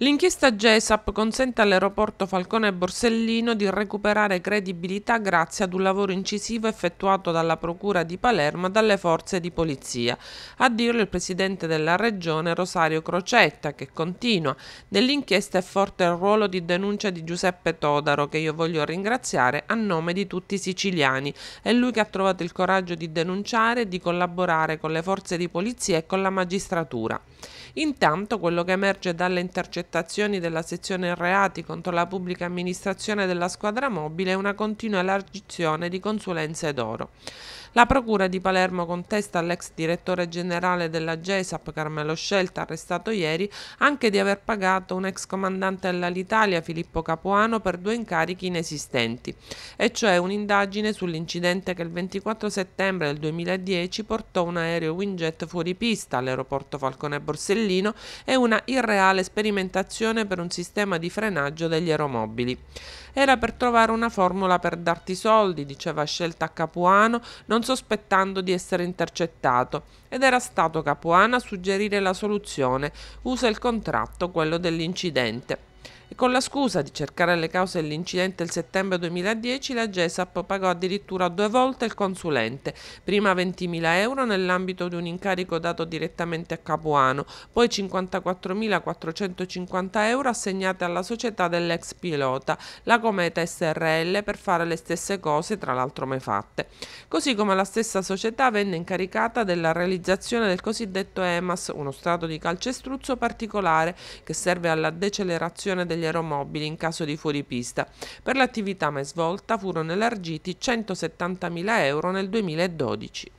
L'inchiesta GESAP consente all'aeroporto Falcone Borsellino di recuperare credibilità grazie ad un lavoro incisivo effettuato dalla Procura di Palermo e dalle forze di polizia. A dirlo il Presidente della Regione Rosario Crocetta che continua. Nell'inchiesta è forte il ruolo di denuncia di Giuseppe Todaro che io voglio ringraziare a nome di tutti i siciliani. È lui che ha trovato il coraggio di denunciare e di collaborare con le forze di polizia e con la magistratura. Intanto quello che emerge dalle intercettazioni della sezione reati contro la pubblica amministrazione della squadra mobile è una continua elargizione di consulenze d'oro. La Procura di Palermo contesta all'ex direttore generale della GESAP, Carmelo Scelta, arrestato ieri, anche di aver pagato un ex comandante dell'Italia, Filippo Capuano, per due incarichi inesistenti, e cioè un'indagine sull'incidente che il 24 settembre del 2010 portò un aereo Winjet fuori pista all'aeroporto Falcone Borsellino Avellino e una irreale sperimentazione per un sistema di frenaggio degli aeromobili. Era per trovare una formula per darti soldi, diceva scelta a Capuano, non sospettando di essere intercettato, ed era stato Capuano a suggerire la soluzione, usa il contratto, quello dell'incidente e con la scusa di cercare le cause dell'incidente il settembre 2010 la GESAP pagò addirittura due volte il consulente, prima 20.000 euro nell'ambito di un incarico dato direttamente a Capuano, poi 54.450 euro assegnate alla società dell'ex pilota, la Cometa SRL, per fare le stesse cose, tra l'altro mai fatte. Così come la stessa società venne incaricata della realizzazione del cosiddetto EMAS, uno strato di calcestruzzo particolare che serve alla decelerazione del degli aeromobili in caso di fuoripista. Per l'attività mai svolta furono elargiti 170.000 euro nel 2012.